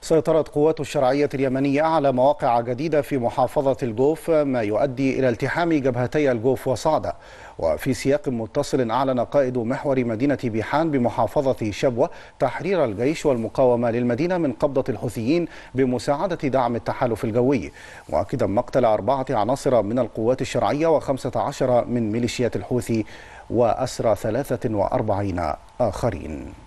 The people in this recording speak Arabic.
سيطرت قوات الشرعية اليمنية على مواقع جديدة في محافظة الجوف ما يؤدي إلى التحام جبهتي الجوف وصعدة وفي سياق متصل أعلن قائد محور مدينة بيحان بمحافظة شبوة تحرير الجيش والمقاومة للمدينة من قبضة الحوثيين بمساعدة دعم التحالف الجوي مؤكدا مقتل أربعة عناصر من القوات الشرعية وخمسة عشر من ميليشيات الحوثي وأسرى ثلاثة وأربعين آخرين